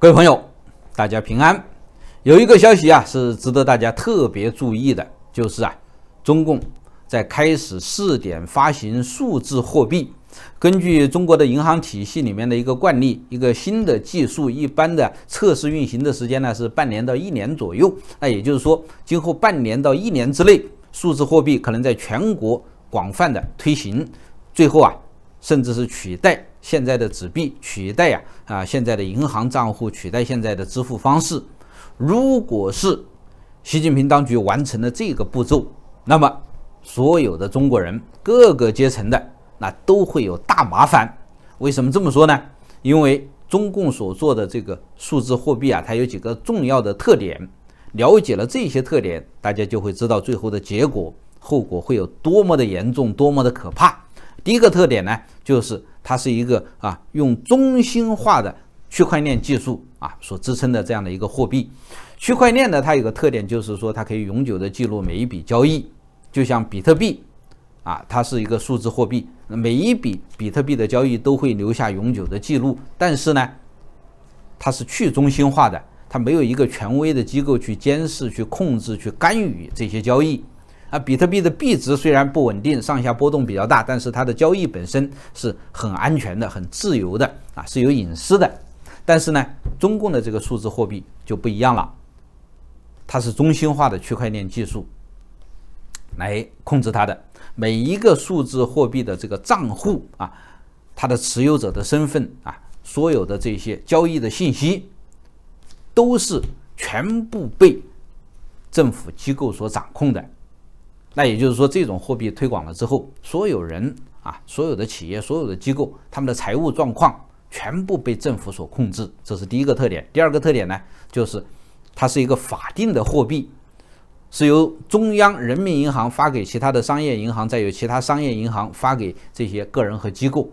各位朋友，大家平安。有一个消息啊，是值得大家特别注意的，就是啊，中共在开始试点发行数字货币。根据中国的银行体系里面的一个惯例，一个新的技术一般的测试运行的时间呢是半年到一年左右。那也就是说，今后半年到一年之内，数字货币可能在全国广泛的推行，最后啊，甚至是取代。现在的纸币取代呀，啊，现在的银行账户取代现在的支付方式。如果是习近平当局完成了这个步骤，那么所有的中国人各个阶层的那都会有大麻烦。为什么这么说呢？因为中共所做的这个数字货币啊，它有几个重要的特点。了解了这些特点，大家就会知道最后的结果后果会有多么的严重，多么的可怕。第一个特点呢，就是。它是一个啊，用中心化的区块链技术啊所支撑的这样的一个货币。区块链呢，它有个特点就是说，它可以永久的记录每一笔交易，就像比特币啊，它是一个数字货币，每一笔比特币的交易都会留下永久的记录。但是呢，它是去中心化的，它没有一个权威的机构去监视、去控制、去干预这些交易。啊，比特币的币值虽然不稳定，上下波动比较大，但是它的交易本身是很安全的、很自由的啊，是有隐私的。但是呢，中共的这个数字货币就不一样了，它是中心化的区块链技术来控制它的每一个数字货币的这个账户啊，它的持有者的身份啊，所有的这些交易的信息都是全部被政府机构所掌控的。那也就是说，这种货币推广了之后，所有人啊，所有的企业、所有的机构，他们的财务状况全部被政府所控制。这是第一个特点。第二个特点呢，就是它是一个法定的货币，是由中央人民银行发给其他的商业银行，再由其他商业银行发给这些个人和机构。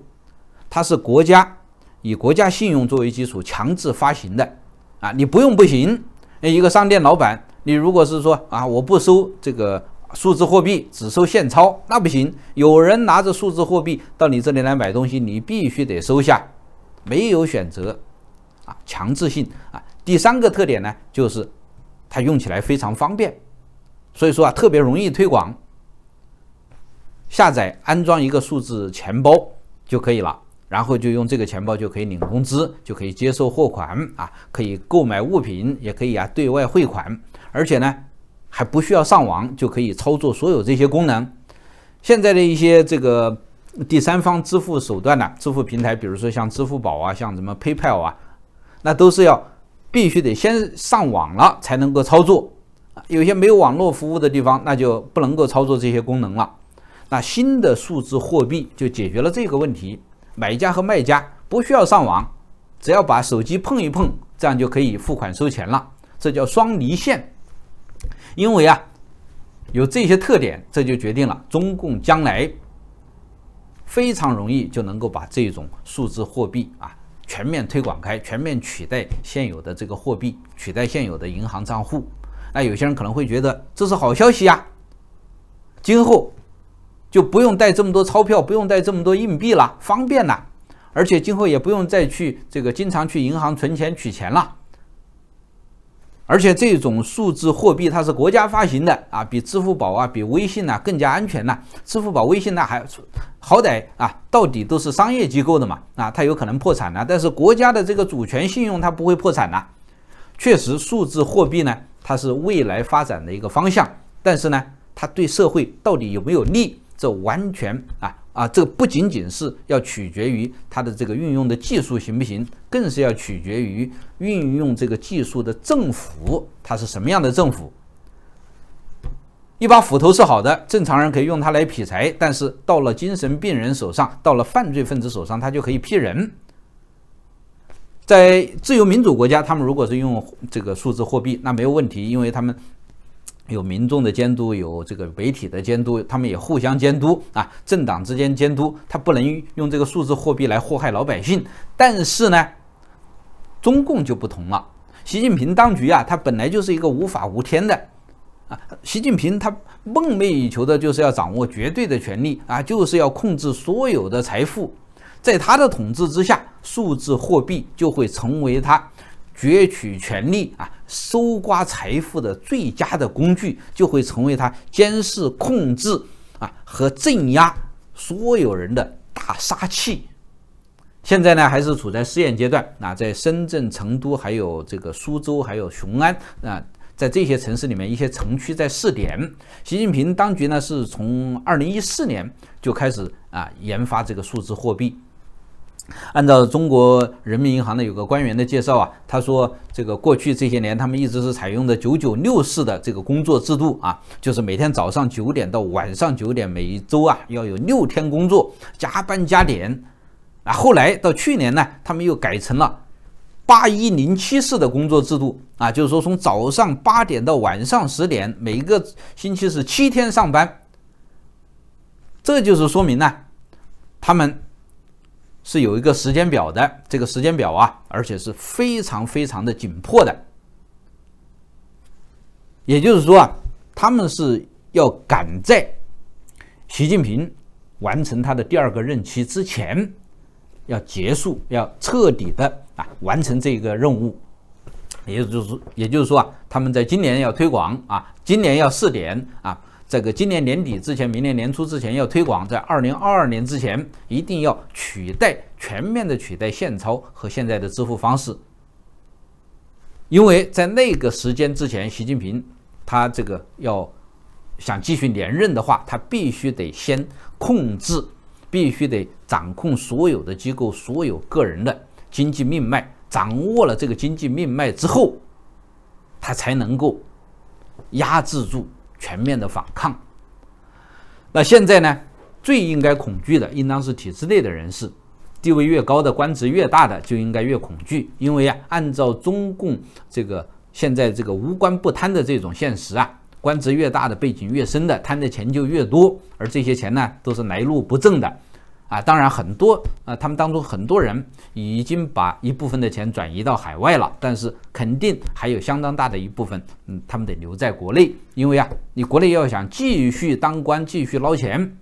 它是国家以国家信用作为基础强制发行的，啊，你不用不行。那一个商店老板，你如果是说啊，我不收这个。数字货币只收现钞那不行，有人拿着数字货币到你这里来买东西，你必须得收下，没有选择，啊，强制性啊。第三个特点呢，就是它用起来非常方便，所以说啊，特别容易推广。下载安装一个数字钱包就可以了，然后就用这个钱包就可以领工资，就可以接受货款啊，可以购买物品，也可以啊对外汇款，而且呢。还不需要上网就可以操作所有这些功能。现在的一些这个第三方支付手段呢，支付平台，比如说像支付宝啊，像什么 PayPal 啊，那都是要必须得先上网了才能够操作。有些没有网络服务的地方，那就不能够操作这些功能了。那新的数字货币就解决了这个问题，买家和卖家不需要上网，只要把手机碰一碰，这样就可以付款收钱了。这叫双离线。因为啊，有这些特点，这就决定了中共将来非常容易就能够把这种数字货币啊全面推广开，全面取代现有的这个货币，取代现有的银行账户。那有些人可能会觉得这是好消息呀，今后就不用带这么多钞票，不用带这么多硬币了，方便了，而且今后也不用再去这个经常去银行存钱取钱了。而且这种数字货币它是国家发行的啊，比支付宝啊、比微信呢更加安全呢。支付宝、微信呢还好歹啊，到底都是商业机构的嘛，啊，它有可能破产了。但是国家的这个主权信用它不会破产了。确实，数字货币呢，它是未来发展的一个方向。但是呢，它对社会到底有没有利，这完全啊。啊，这不仅仅是要取决于它的这个运用的技术行不行，更是要取决于运用这个技术的政府，它是什么样的政府。一把斧头是好的，正常人可以用它来劈柴，但是到了精神病人手上，到了犯罪分子手上，它就可以劈人。在自由民主国家，他们如果是用这个数字货币，那没有问题，因为他们。有民众的监督，有这个媒体的监督，他们也互相监督啊，政党之间监督，他不能用这个数字货币来祸害老百姓。但是呢，中共就不同了，习近平当局啊，他本来就是一个无法无天的啊，习近平他梦寐以求的就是要掌握绝对的权力啊，就是要控制所有的财富，在他的统治之下，数字货币就会成为他攫取权力啊。搜刮财富的最佳的工具，就会成为他监视、控制啊和镇压所有人的大杀器。现在呢，还是处在试验阶段啊，在深圳、成都，还有这个苏州，还有雄安啊，在这些城市里面，一些城区在试点。习近平当局呢，是从二零一四年就开始啊研发这个数字货币。按照中国人民银行的有个官员的介绍啊，他说这个过去这些年他们一直是采用的九九六式的这个工作制度啊，就是每天早上九点到晚上九点，每一周啊要有六天工作，加班加点啊。后来到去年呢，他们又改成了八一零七式的工作制度啊，就是说从早上八点到晚上十点，每个星期是七天上班。这就是说明呢，他们。是有一个时间表的，这个时间表啊，而且是非常非常的紧迫的。也就是说啊，他们是要赶在习近平完成他的第二个任期之前，要结束，要彻底的啊完成这个任务。也就是，也就是说啊，他们在今年要推广啊，今年要试点啊。这个今年年底之前，明年年初之前要推广，在二零二二年之前一定要取代全面的取代现钞和现在的支付方式，因为在那个时间之前，习近平他这个要想继续连任的话，他必须得先控制，必须得掌控所有的机构、所有个人的经济命脉，掌握了这个经济命脉之后，他才能够压制住。全面的反抗。那现在呢？最应该恐惧的，应当是体制内的人士。地位越高的官职越大的，就应该越恐惧。因为啊，按照中共这个现在这个无官不贪的这种现实啊，官职越大的背景越深的，贪的钱就越多。而这些钱呢，都是来路不正的。啊，当然很多啊，他们当中很多人已经把一部分的钱转移到海外了，但是肯定还有相当大的一部分，嗯，他们得留在国内，因为啊，你国内要想继续当官、继续捞钱，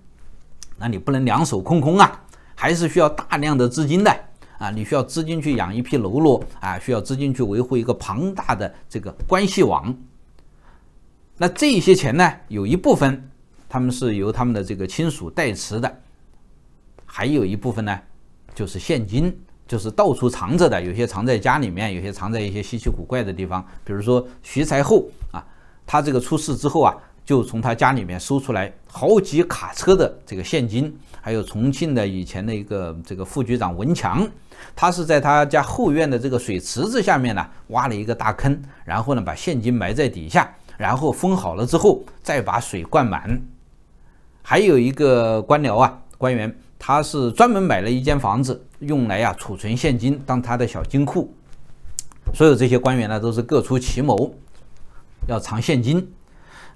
那你不能两手空空啊，还是需要大量的资金的啊，你需要资金去养一批喽啰啊，需要资金去维护一个庞大的这个关系网。那这些钱呢，有一部分他们是由他们的这个亲属代持的。还有一部分呢，就是现金，就是到处藏着的。有些藏在家里面，有些藏在一些稀奇古怪的地方。比如说徐才厚啊，他这个出事之后啊，就从他家里面搜出来好几卡车的这个现金。还有重庆的以前的一个这个副局长文强，他是在他家后院的这个水池子下面呢，挖了一个大坑，然后呢把现金埋在底下，然后封好了之后，再把水灌满。还有一个官僚啊，官员。他是专门买了一间房子，用来呀储存现金，当他的小金库。所有这些官员呢，都是各出奇谋，要藏现金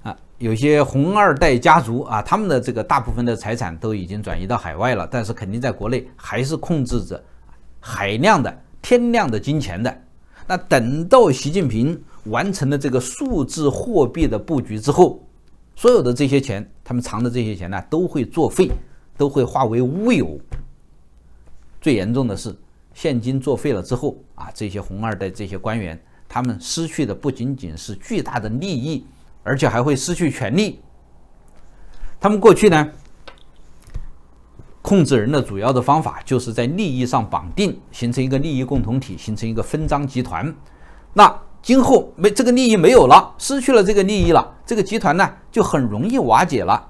啊。有些红二代家族啊，他们的这个大部分的财产都已经转移到海外了，但是肯定在国内还是控制着海量的天量的金钱的。那等到习近平完成了这个数字货币的布局之后，所有的这些钱，他们藏的这些钱呢，都会作废。都会化为乌有。最严重的是，现金作废了之后啊，这些红二代、这些官员，他们失去的不仅仅是巨大的利益，而且还会失去权利。他们过去呢，控制人的主要的方法就是在利益上绑定，形成一个利益共同体，形成一个分赃集团。那今后没这个利益没有了，失去了这个利益了，这个集团呢，就很容易瓦解了。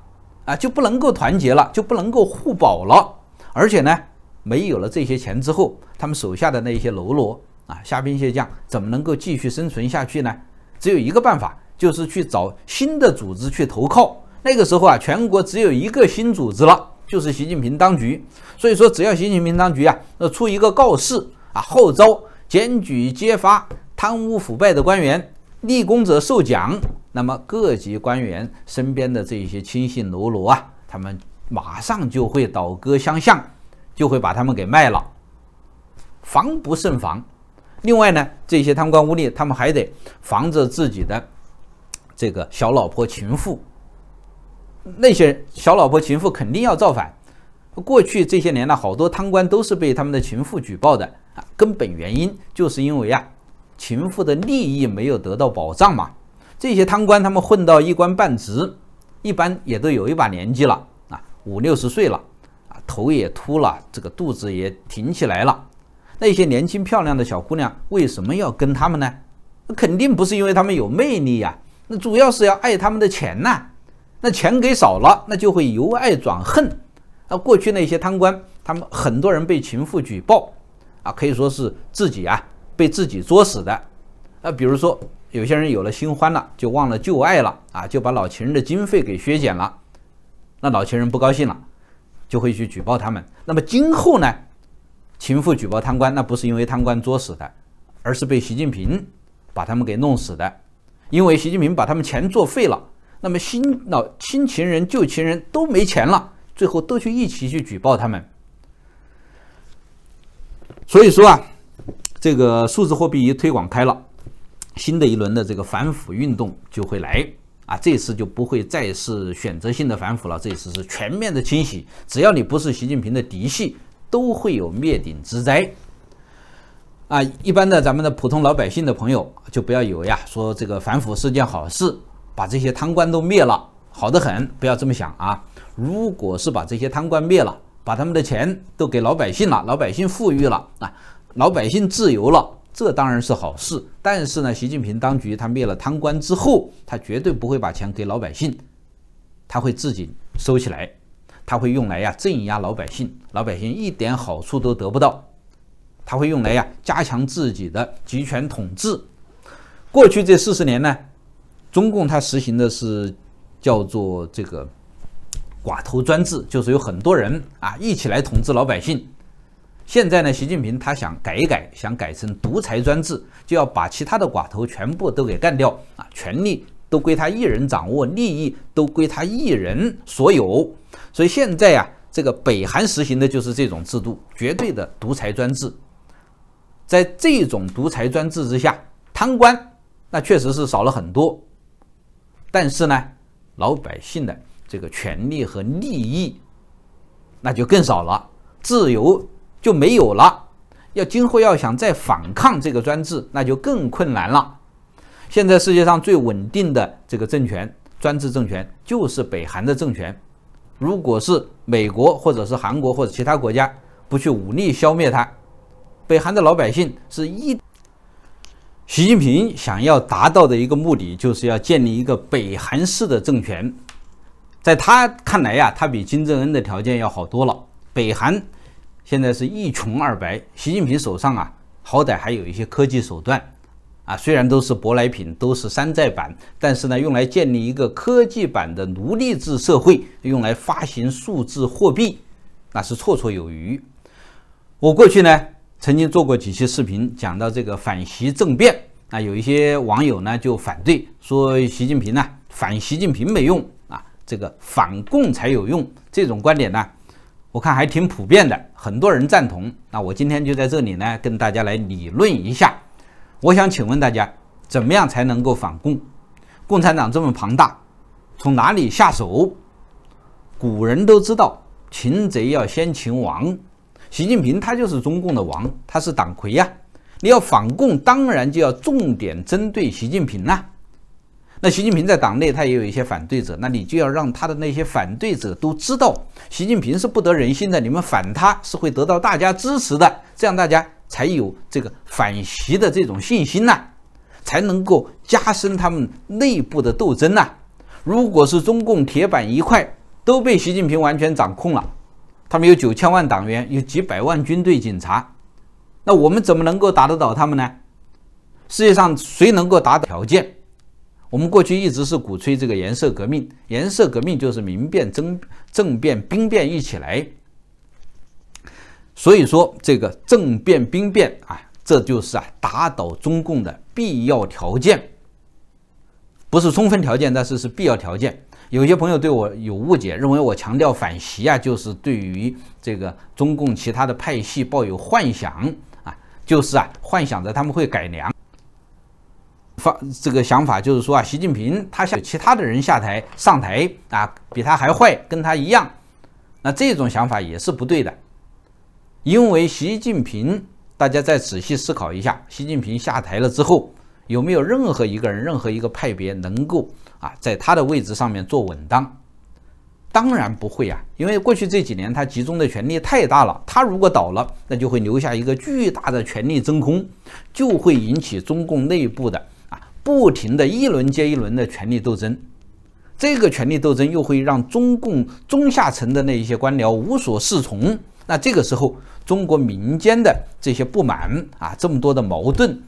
啊，就不能够团结了，就不能够互保了，而且呢，没有了这些钱之后，他们手下的那些喽啰啊、虾兵蟹将，怎么能够继续生存下去呢？只有一个办法，就是去找新的组织去投靠。那个时候啊，全国只有一个新组织了，就是习近平当局。所以说，只要习近平当局啊，出一个告示啊，号召检举揭发贪污腐败的官员，立功者受奖。那么各级官员身边的这些亲信喽啰啊，他们马上就会倒戈相向，就会把他们给卖了，防不胜防。另外呢，这些贪官污吏，他们还得防着自己的这个小老婆情妇。那些小老婆情妇肯定要造反。过去这些年呢，好多贪官都是被他们的情妇举报的啊。根本原因就是因为啊，情妇的利益没有得到保障嘛。这些贪官，他们混到一官半职，一般也都有一把年纪了啊，五六十岁了啊，头也秃了，这个肚子也挺起来了。那些年轻漂亮的小姑娘为什么要跟他们呢？那肯定不是因为他们有魅力呀，那主要是要爱他们的钱呐。那钱给少了，那就会由爱转恨。啊，过去那些贪官，他们很多人被情妇举报，啊，可以说是自己啊被自己作死的。啊，比如说。有些人有了新欢了，就忘了旧爱了啊，就把老情人的经费给削减了，那老情人不高兴了，就会去举报他们。那么今后呢，情妇举报贪官，那不是因为贪官作死的，而是被习近平把他们给弄死的，因为习近平把他们钱作废了。那么新老新情人、旧情人都没钱了，最后都去一起去举报他们。所以说啊，这个数字货币一推广开了。新的一轮的这个反腐运动就会来啊！这次就不会再是选择性的反腐了，这次是全面的清洗。只要你不是习近平的嫡系，都会有灭顶之灾。啊，一般的咱们的普通老百姓的朋友就不要以为啊，说这个反腐是件好事，把这些贪官都灭了，好的很，不要这么想啊。如果是把这些贪官灭了，把他们的钱都给老百姓了，老百姓富裕了啊，老百姓自由了。这当然是好事，但是呢，习近平当局他灭了贪官之后，他绝对不会把钱给老百姓，他会自己收起来，他会用来呀镇压老百姓，老百姓一点好处都得不到，他会用来呀加强自己的集权统治。过去这四十年呢，中共他实行的是叫做这个寡头专制，就是有很多人啊一起来统治老百姓。现在呢，习近平他想改一改，想改成独裁专制，就要把其他的寡头全部都给干掉啊，权力都归他一人掌握，利益都归他一人所有。所以现在呀，这个北韩实行的就是这种制度，绝对的独裁专制。在这种独裁专制之下，贪官那确实是少了很多，但是呢，老百姓的这个权利和利益那就更少了，自由。就没有了。要今后要想再反抗这个专制，那就更困难了。现在世界上最稳定的这个政权，专制政权就是北韩的政权。如果是美国或者是韩国或者其他国家不去武力消灭它，北韩的老百姓是一。习近平想要达到的一个目的，就是要建立一个北韩式的政权。在他看来呀，他比金正恩的条件要好多了。北韩。现在是一穷二白，习近平手上啊，好歹还有一些科技手段，啊，虽然都是舶来品，都是山寨版，但是呢，用来建立一个科技版的奴隶制社会，用来发行数字货币，那是绰绰有余。我过去呢，曾经做过几期视频，讲到这个反习政变，啊，有一些网友呢就反对，说习近平呢，反习近平没用啊，这个反共才有用，这种观点呢。我看还挺普遍的，很多人赞同。那我今天就在这里呢，跟大家来理论一下。我想请问大家，怎么样才能够反共？共产党这么庞大，从哪里下手？古人都知道，擒贼要先擒王。习近平他就是中共的王，他是党魁呀。你要反共，当然就要重点针对习近平啦。那习近平在党内他也有一些反对者，那你就要让他的那些反对者都知道，习近平是不得人心的，你们反他是会得到大家支持的，这样大家才有这个反习的这种信心呐，才能够加深他们内部的斗争呐。如果是中共铁板一块，都被习近平完全掌控了，他们有九千万党员，有几百万军队警察，那我们怎么能够打得倒他们呢？世界上谁能够到条件？我们过去一直是鼓吹这个颜色革命，颜色革命就是民变、争政变、兵变一起来。所以说，这个政变、兵变啊，这就是啊打倒中共的必要条件，不是充分条件，但是是必要条件。有些朋友对我有误解，认为我强调反袭啊，就是对于这个中共其他的派系抱有幻想啊，就是啊幻想着他们会改良。发这个想法就是说啊，习近平他想其他的人下台上台啊，比他还坏，跟他一样。那这种想法也是不对的，因为习近平，大家再仔细思考一下，习近平下台了之后，有没有任何一个人、任何一个派别能够啊，在他的位置上面坐稳当？当然不会啊，因为过去这几年他集中的权力太大了，他如果倒了，那就会留下一个巨大的权力真空，就会引起中共内部的。不停的一轮接一轮的权力斗争，这个权力斗争又会让中共中下层的那一些官僚无所适从。那这个时候，中国民间的这些不满啊，这么多的矛盾，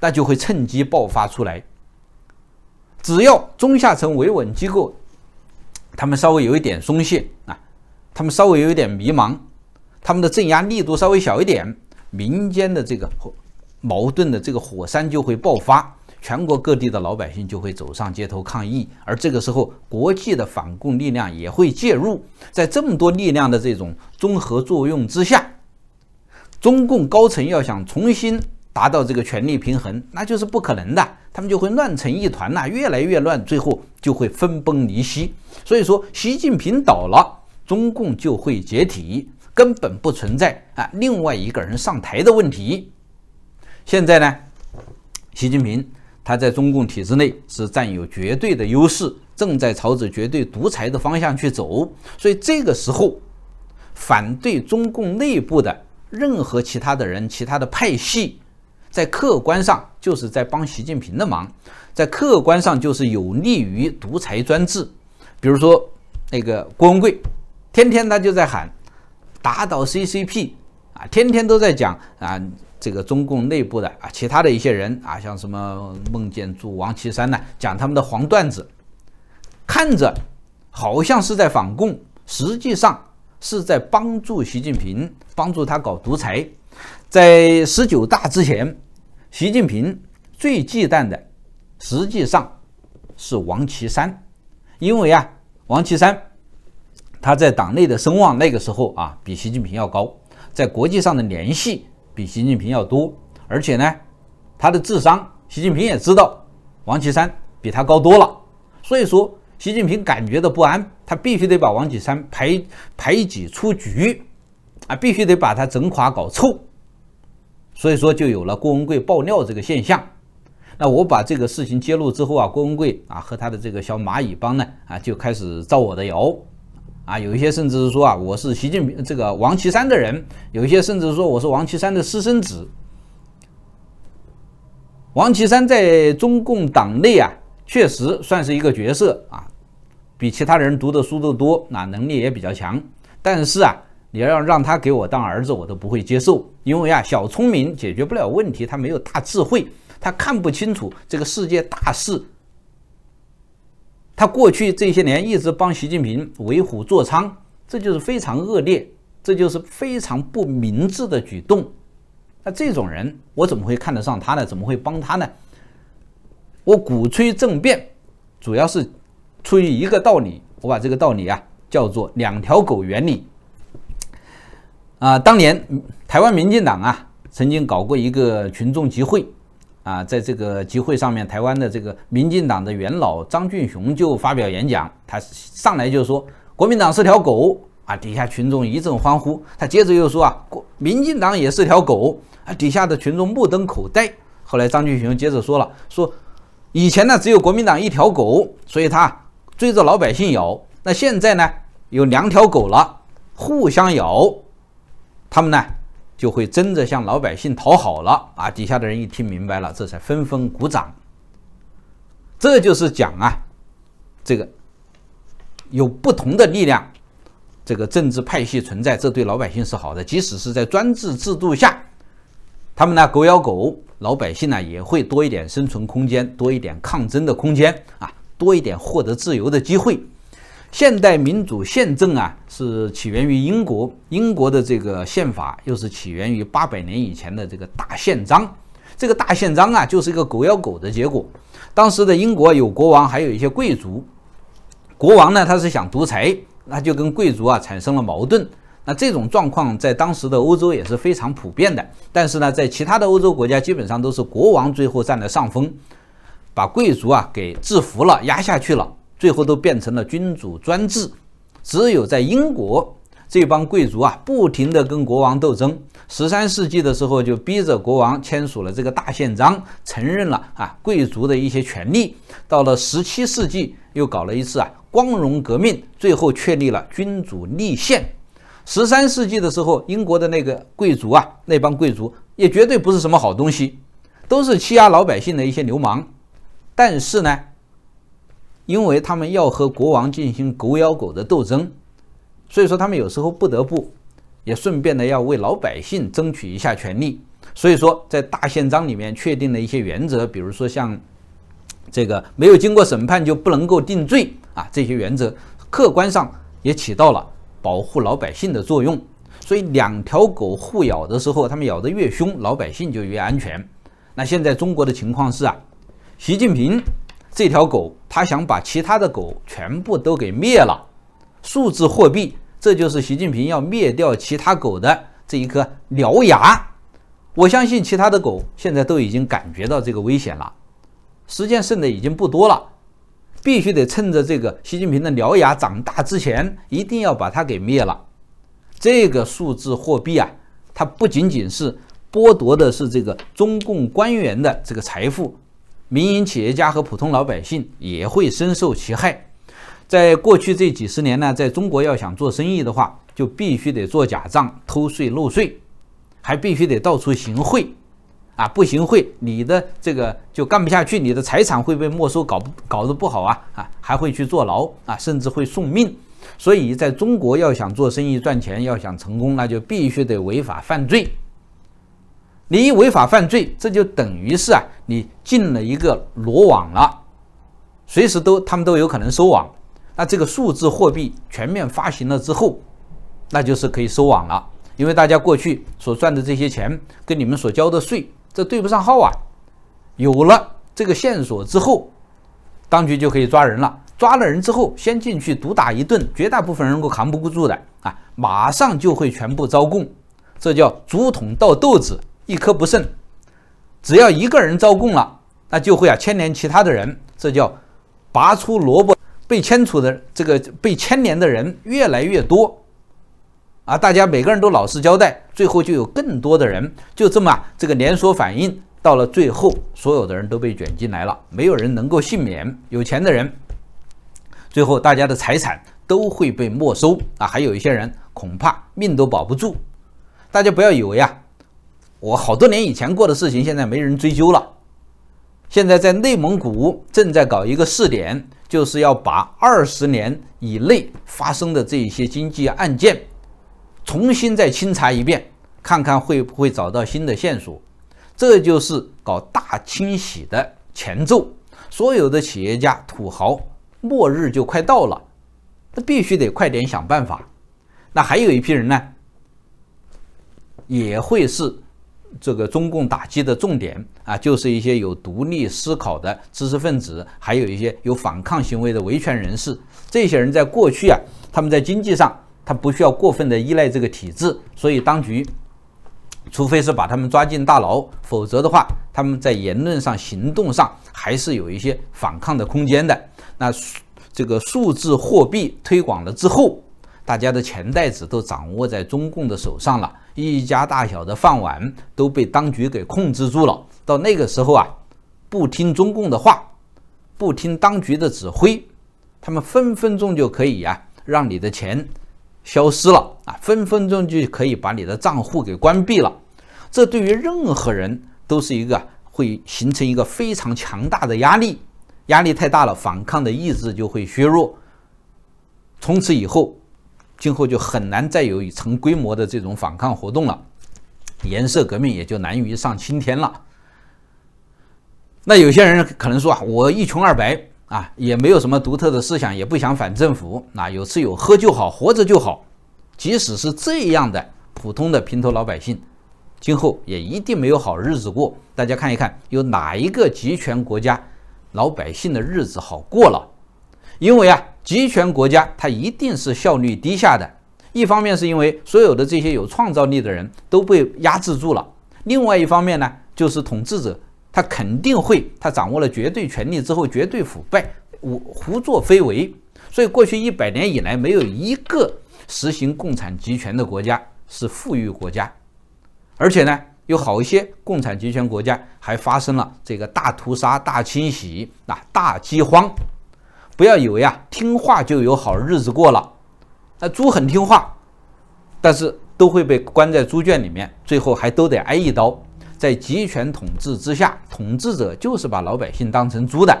那就会趁机爆发出来。只要中下层维稳机构他们稍微有一点松懈啊，他们稍微有一点迷茫，他们的镇压力度稍微小一点，民间的这个矛盾的这个火山就会爆发。全国各地的老百姓就会走上街头抗议，而这个时候，国际的反共力量也会介入。在这么多力量的这种综合作用之下，中共高层要想重新达到这个权力平衡，那就是不可能的。他们就会乱成一团呐，越来越乱，最后就会分崩离析。所以说，习近平倒了，中共就会解体，根本不存在啊另外一个人上台的问题。现在呢，习近平。他在中共体制内是占有绝对的优势，正在朝着绝对独裁的方向去走，所以这个时候，反对中共内部的任何其他的人、其他的派系，在客观上就是在帮习近平的忙，在客观上就是有利于独裁专制。比如说那个郭文贵，天天他就在喊打倒 CCP 啊，天天都在讲啊。这个中共内部的啊，其他的一些人啊，像什么孟建柱、王岐山呢，讲他们的黄段子，看着好像是在反共，实际上是在帮助习近平，帮助他搞独裁。在十九大之前，习近平最忌惮的实际上是王岐山，因为啊，王岐山他在党内的声望那个时候啊比习近平要高，在国际上的联系。比习近平要多，而且呢，他的智商，习近平也知道，王岐山比他高多了，所以说习近平感觉到不安，他必须得把王岐山排排挤出局，啊，必须得把他整垮搞臭，所以说就有了郭文贵爆料这个现象。那我把这个事情揭露之后啊，郭文贵啊和他的这个小蚂蚁帮呢啊就开始造我的谣。啊，有一些甚至是说啊，我是习近平这个王岐山的人；有一些甚至说我是王岐山的私生子。王岐山在中共党内啊，确实算是一个角色啊，比其他人读的书都多，那能力也比较强。但是啊，你要让他给我当儿子，我都不会接受，因为啊，小聪明解决不了问题，他没有大智慧，他看不清楚这个世界大势。他过去这些年一直帮习近平为虎作伥，这就是非常恶劣，这就是非常不明智的举动。那这种人，我怎么会看得上他呢？怎么会帮他呢？我鼓吹政变，主要是出于一个道理，我把这个道理啊叫做“两条狗原理”。啊，当年台湾民进党啊曾经搞过一个群众集会。啊，在这个集会上面，台湾的这个民进党的元老张俊雄就发表演讲，他上来就说国民党是条狗啊，底下群众一阵欢呼。他接着又说啊，国民进党也是条狗啊，底下的群众目瞪口呆。后来张俊雄接着说了，说以前呢只有国民党一条狗，所以他追着老百姓咬。那现在呢有两条狗了，互相咬，他们呢？就会争着向老百姓讨好了啊！底下的人一听明白了，这才纷纷鼓掌。这就是讲啊，这个有不同的力量，这个政治派系存在，这对老百姓是好的。即使是在专制制度下，他们呢狗咬狗，老百姓呢也会多一点生存空间，多一点抗争的空间啊，多一点获得自由的机会。现代民主宪政啊，是起源于英国。英国的这个宪法，又是起源于八百年以前的这个大宪章。这个大宪章啊，就是一个狗咬狗的结果。当时的英国有国王，还有一些贵族。国王呢，他是想独裁，那就跟贵族啊产生了矛盾。那这种状况在当时的欧洲也是非常普遍的。但是呢，在其他的欧洲国家，基本上都是国王最后占了上风，把贵族啊给制服了、压下去了。最后都变成了君主专制。只有在英国，这帮贵族啊，不停地跟国王斗争。十三世纪的时候，就逼着国王签署了这个大宪章，承认了啊贵族的一些权利。到了十七世纪，又搞了一次啊光荣革命，最后确立了君主立宪。十三世纪的时候，英国的那个贵族啊，那帮贵族也绝对不是什么好东西，都是欺压老百姓的一些流氓。但是呢。因为他们要和国王进行狗咬狗的斗争，所以说他们有时候不得不也顺便的要为老百姓争取一下权利。所以说，在大宪章里面确定了一些原则，比如说像这个没有经过审判就不能够定罪啊这些原则，客观上也起到了保护老百姓的作用。所以两条狗互咬的时候，他们咬得越凶，老百姓就越安全。那现在中国的情况是啊，习近平。这条狗，它想把其他的狗全部都给灭了。数字货币，这就是习近平要灭掉其他狗的这一颗獠牙。我相信其他的狗现在都已经感觉到这个危险了，时间剩的已经不多了，必须得趁着这个习近平的獠牙长大之前，一定要把它给灭了。这个数字货币啊，它不仅仅是剥夺的是这个中共官员的这个财富。民营企业家和普通老百姓也会深受其害。在过去这几十年呢，在中国要想做生意的话，就必须得做假账、偷税漏税，还必须得到处行贿。啊，不行贿，你的这个就干不下去，你的财产会被没收，搞搞得不好啊啊，还会去坐牢啊，甚至会送命。所以，在中国要想做生意赚钱，要想成功，那就必须得违法犯罪。你一违法犯罪，这就等于是啊，你进了一个罗网了，随时都他们都有可能收网。那这个数字货币全面发行了之后，那就是可以收网了，因为大家过去所赚的这些钱跟你们所交的税，这对不上号啊。有了这个线索之后，当局就可以抓人了。抓了人之后，先进去毒打一顿，绝大部分人够扛不住的啊，马上就会全部招供。这叫竹筒倒豆子。一颗不剩，只要一个人招供了，那就会啊牵连其他的人，这叫拔出萝卜被牵出的这个被牵连的人越来越多，啊，大家每个人都老实交代，最后就有更多的人就这么啊这个连锁反应到了最后，所有的人都被卷进来了，没有人能够幸免。有钱的人最后大家的财产都会被没收啊，还有一些人恐怕命都保不住。大家不要以为啊。我好多年以前过的事情，现在没人追究了。现在在内蒙古正在搞一个试点，就是要把二十年以内发生的这一些经济案件重新再清查一遍，看看会不会找到新的线索。这就是搞大清洗的前奏。所有的企业家、土豪，末日就快到了，那必须得快点想办法。那还有一批人呢，也会是。这个中共打击的重点啊，就是一些有独立思考的知识分子，还有一些有反抗行为的维权人士。这些人在过去啊，他们在经济上他不需要过分的依赖这个体制，所以当局除非是把他们抓进大牢，否则的话，他们在言论上、行动上还是有一些反抗的空间的。那这个数字货币推广了之后，大家的钱袋子都掌握在中共的手上了。一家大小的饭碗都被当局给控制住了。到那个时候啊，不听中共的话，不听当局的指挥，他们分分钟就可以啊，让你的钱消失了啊，分分钟就可以把你的账户给关闭了。这对于任何人都是一个会形成一个非常强大的压力，压力太大了，反抗的意志就会削弱。从此以后。今后就很难再有成规模的这种反抗活动了，颜色革命也就难于上青天了。那有些人可能说啊，我一穷二白啊，也没有什么独特的思想，也不想反政府，那有吃有喝就好，活着就好。即使是这样的普通的平头老百姓，今后也一定没有好日子过。大家看一看，有哪一个集权国家老百姓的日子好过了？因为啊。集权国家它一定是效率低下的，一方面是因为所有的这些有创造力的人都被压制住了，另外一方面呢，就是统治者他肯定会，他掌握了绝对权力之后绝对腐败，胡胡作非为。所以过去一百年以来，没有一个实行共产集权的国家是富裕国家，而且呢，有好一些共产集权国家还发生了这个大屠杀、大清洗、那大饥荒。不要以为啊听话就有好日子过了，那猪很听话，但是都会被关在猪圈里面，最后还都得挨一刀。在集权统治之下，统治者就是把老百姓当成猪的。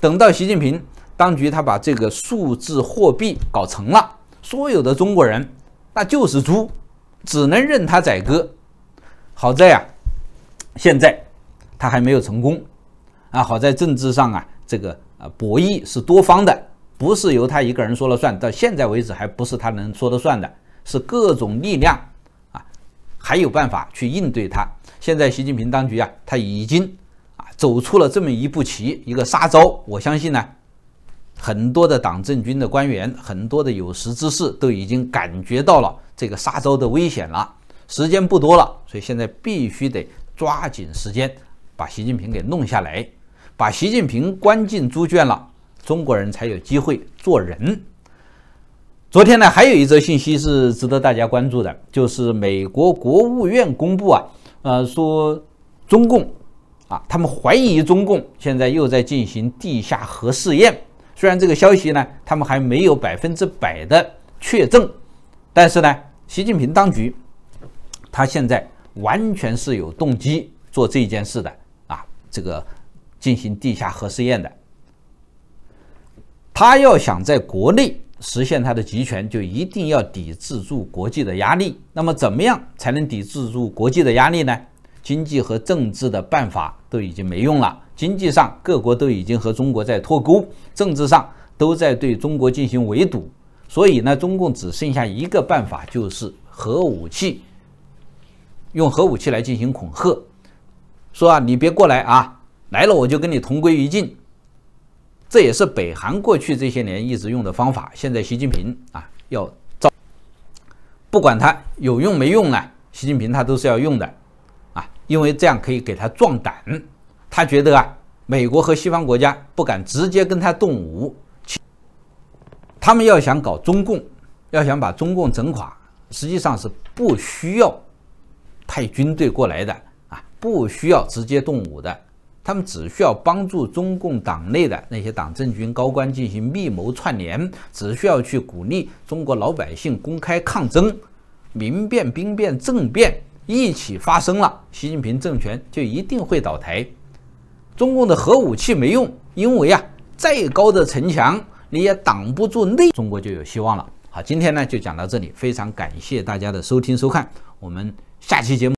等到习近平当局他把这个数字货币搞成了，所有的中国人那就是猪，只能任他宰割。好在啊，现在他还没有成功啊，好在政治上啊这个。啊，博弈是多方的，不是由他一个人说了算。到现在为止，还不是他能说了算的，是各种力量啊，还有办法去应对他。现在习近平当局啊，他已经啊走出了这么一步棋，一个杀招。我相信呢，很多的党政军的官员，很多的有识之士都已经感觉到了这个杀招的危险了，时间不多了，所以现在必须得抓紧时间把习近平给弄下来。把习近平关进猪圈了，中国人才有机会做人。昨天呢，还有一则信息是值得大家关注的，就是美国国务院公布啊，呃，说中共啊，他们怀疑中共现在又在进行地下核试验。虽然这个消息呢，他们还没有百分之百的确证，但是呢，习近平当局他现在完全是有动机做这件事的啊，这个。进行地下核试验的，他要想在国内实现他的集权，就一定要抵制住国际的压力。那么，怎么样才能抵制住国际的压力呢？经济和政治的办法都已经没用了。经济上，各国都已经和中国在脱钩；政治上，都在对中国进行围堵。所以呢，中共只剩下一个办法，就是核武器，用核武器来进行恐吓，说啊，你别过来啊！来了我就跟你同归于尽，这也是北韩过去这些年一直用的方法。现在习近平啊要造，不管他有用没用呢，习近平他都是要用的，啊，因为这样可以给他壮胆。他觉得啊，美国和西方国家不敢直接跟他动武，他们要想搞中共，要想把中共整垮，实际上是不需要派军队过来的啊，不需要直接动武的。他们只需要帮助中共党内的那些党政军高官进行密谋串联，只需要去鼓励中国老百姓公开抗争、民变、兵变、政变一起发生了，习近平政权就一定会倒台。中共的核武器没用，因为啊，再高的城墙你也挡不住内。中国就有希望了。好，今天呢就讲到这里，非常感谢大家的收听收看，我们下期节目。